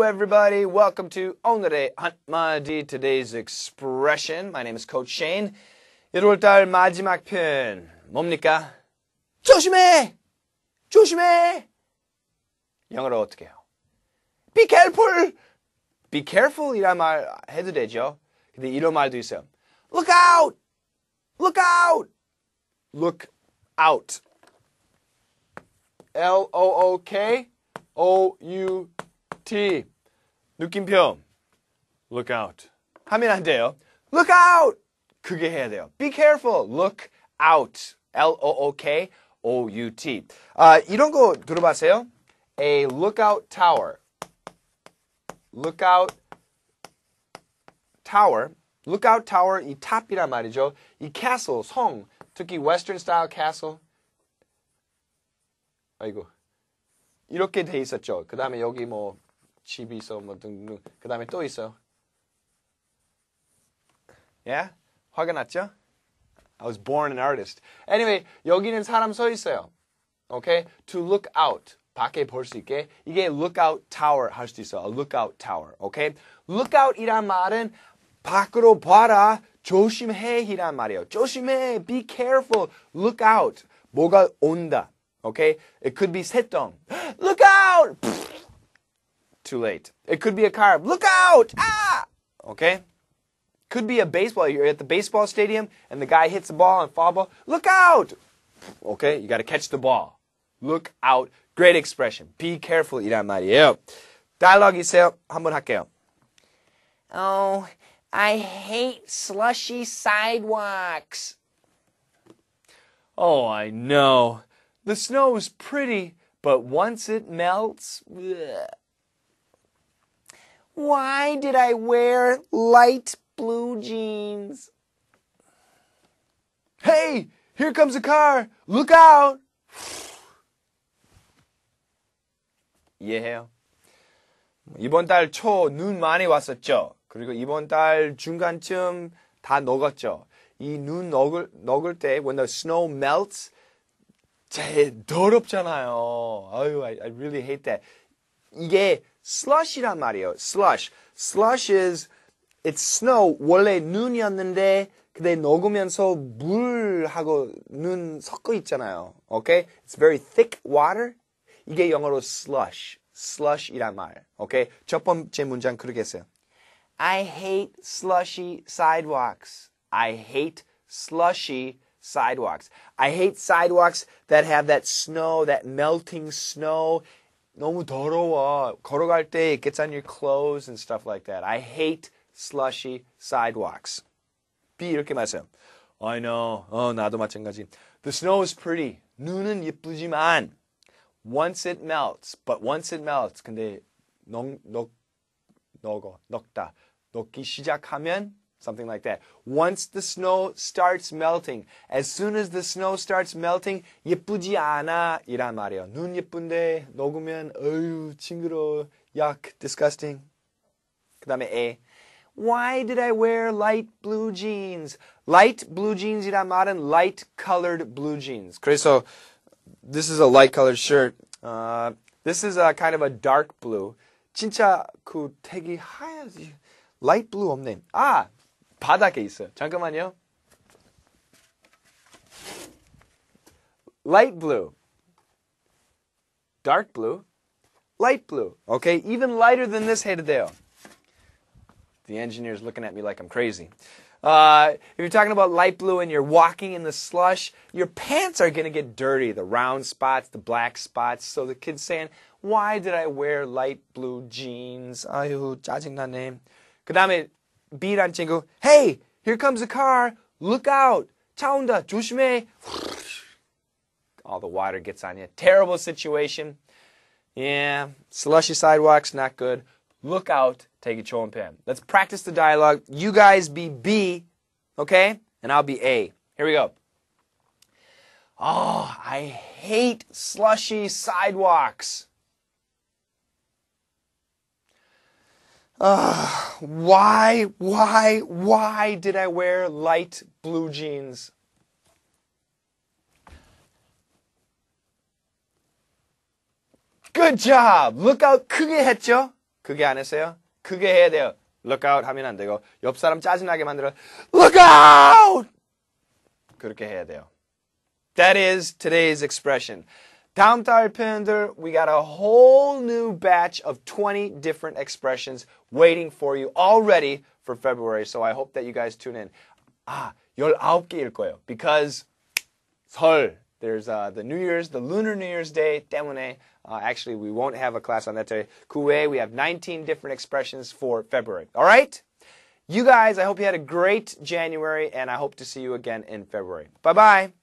Hello, everybody. Welcome to Onere Hantmadi, today's expression. My name is Coach Shane. 일월달 마지막 편 뭡니까? 조심해! 조심해! 영어로 어떻게 해요? Be careful! Be careful 이란 말 해도 되죠. 근데 이런 말도 있어요. Look out! Look out! Look out. L-O-O-K-O-U-T. 느낌표. Look out. 하면 안 돼요. Look out! 그게 해야 돼요. Be careful. Look out. L-O-O-K O-U-T. 아, 이런 거 들어봤어요? A lookout tower. Lookout tower. Lookout tower 이 탑이란 말이죠. 이 castle 성 특히 western style castle 아이고 이렇게 돼 있었죠. 그 다음에 여기 뭐 지비서 뭐 등등 그 다음에 또 있어요. 예? 화가 났죠? I was born an artist. Anyway, 여기는 사람 서 있어요. Okay? To look out. 밖에 볼 수 있게. 이게 lookout tower 할 수도 있어. A lookout tower. Okay? 이란 말은 밖으로 봐라. 조심해 이란 말이에요. 조심해. Be careful. Look out. 뭐가 온다. Okay? It could be 새똥. Look out! Too late. It could be a car. Look out! Ah! Okay? Could be a baseball. You're at the baseball stadium and the guy hits the ball and foul ball. Look out! Okay? You got to catch the ball. Look out. Great expression. Be careful, 이란 Dialogue 있어요. 한번 할게요. Oh, I hate slushy sidewalks. Oh, I know. The snow's pretty, but once it melts, bleh. Why did I wear light blue jeans? Hey, here comes a car. Look out. 이해해요? 이번 달초눈 많이 왔었죠. 그리고 이번 달 중간쯤 다 녹았죠. 이눈 녹을, 녹을 때 when the snow melts 제일 더럽잖아요. 아유, I, I really hate that. 이게 slush이란 말이에요. slush. slush is it's snow 원래 눈이었는데 근데 녹으면서 물하고 눈 섞어 있잖아요. Okay? It's very thick water. 이게 영어로 slush. slush이란 말. Okay? 첫 번째 문장 그렇게 했어요. I hate slushy sidewalks. I hate slushy sidewalks. I hate sidewalks that have that snow, that melting snow. 너무 더러워. 걸어갈 때 it gets on your clothes and stuff like that. I hate slushy sidewalks. B 이렇게 I know. 어, 나도 마찬가지. The snow is pretty. 눈은 예쁘지만 once it melts, but once it melts 근데 넉, 넉, 녹어, 녹다. 녹기 시작하면 something like that. Once the snow starts melting, as soon as the snow starts melting, 예쁘지 않아 이란 말이에요. 눈 예쁜데 녹으면 어유 징그러워. Yuck, disgusting. 그다음에 A. Why did I wear light blue jeans? Light blue jeans jeans이란 말은 light colored blue jeans. 그래서 this is a light colored shirt. Uh, this is a kind of a dark blue. 진짜 그 되게 하얀 light blue 없네. 아, 바닥에 있어요. 잠깐만요. Light blue. Dark blue. Light blue. Okay, even lighter than this today. The engineer's looking at me like I'm crazy. Uh, if you're talking about light blue and you're walking in the slush, your pants are going to get dirty. The round spots, the black spots. So the kid's saying, why did I wear light blue jeans? 아유, 짜증나네. 그 다음에 beat on and hey, here comes a car, look out, 차온다, 조심해. All the water gets on you. Terrible situation. Yeah, slushy sidewalks, not good. Look out, take a chol pen. Let's practice the dialogue. You guys be B, okay? And I'll be A. Here we go. Oh, I hate slushy sidewalks. Uh, why, why, why did I wear light blue jeans? Good job! Look out. 크게 했죠? 그게 안 했어요? 크게 해야 돼요. Look out. 하면 안 되고 옆 사람 짜증나게 만들어 Look out. 그렇게 해야 돼요. That is today's expression. Down tire pinder, we got a whole new batch of 20 different expressions waiting for you already for February. So I hope that you guys tune in. Ah, 19개일 거예요. Because 설, there's uh, the New Year's, the Lunar New Year's Day, 때문에. Uh, actually, we won't have a class on that today. Kuwe, we have 19 different expressions for February. All right? You guys, I hope you had a great January, and I hope to see you again in February. Bye-bye.